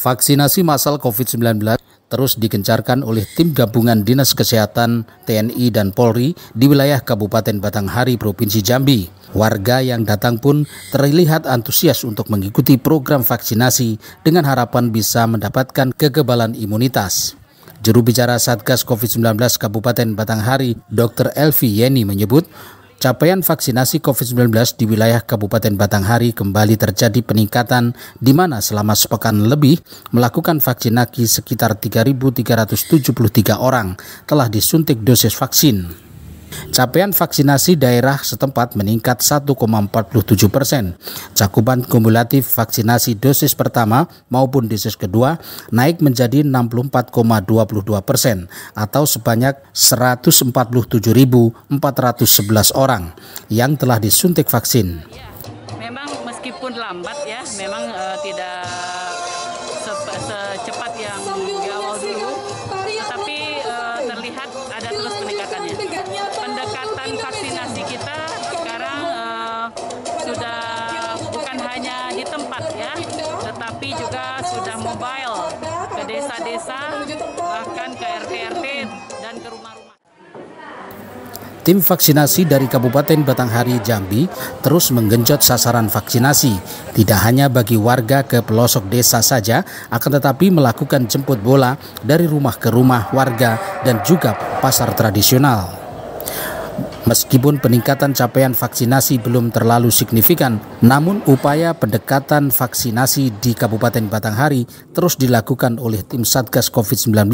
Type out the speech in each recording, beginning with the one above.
Vaksinasi massal COVID-19 terus digencarkan oleh tim gabungan Dinas Kesehatan, TNI, dan Polri di wilayah Kabupaten Batanghari, Provinsi Jambi. Warga yang datang pun terlihat antusias untuk mengikuti program vaksinasi dengan harapan bisa mendapatkan kekebalan imunitas. Juru bicara Satgas COVID-19 Kabupaten Batanghari, Dr. Elvi Yeni menyebut, Capaian vaksinasi COVID-19 di wilayah Kabupaten Batanghari kembali terjadi peningkatan di mana selama sepekan lebih melakukan vaksinasi sekitar 3.373 orang telah disuntik dosis vaksin. Capaian vaksinasi daerah setempat meningkat 1,47 persen. Cakupan kumulatif vaksinasi dosis pertama maupun dosis kedua naik menjadi 64,22 persen atau sebanyak 147.411 orang yang telah disuntik vaksin. Iya, memang meskipun lambat ya, memang uh, tidak se secepat yang tapi juga sudah mobile ke desa-desa, bahkan ke RT-RT dan ke rumah-rumah. Tim vaksinasi dari Kabupaten Batanghari, Jambi terus menggenjot sasaran vaksinasi. Tidak hanya bagi warga ke pelosok desa saja, akan tetapi melakukan jemput bola dari rumah ke rumah warga dan juga pasar tradisional. Meskipun peningkatan capaian vaksinasi belum terlalu signifikan, namun upaya pendekatan vaksinasi di Kabupaten Batanghari terus dilakukan oleh tim Satgas COVID-19.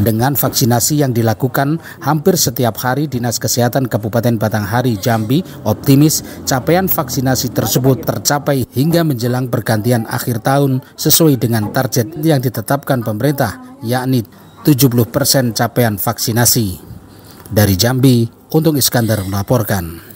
Dengan vaksinasi yang dilakukan hampir setiap hari Dinas Kesehatan Kabupaten Batanghari Jambi optimis capaian vaksinasi tersebut tercapai hingga menjelang pergantian akhir tahun sesuai dengan target yang ditetapkan pemerintah yakni 70% capaian vaksinasi. Dari Jambi, Untung Iskandar melaporkan.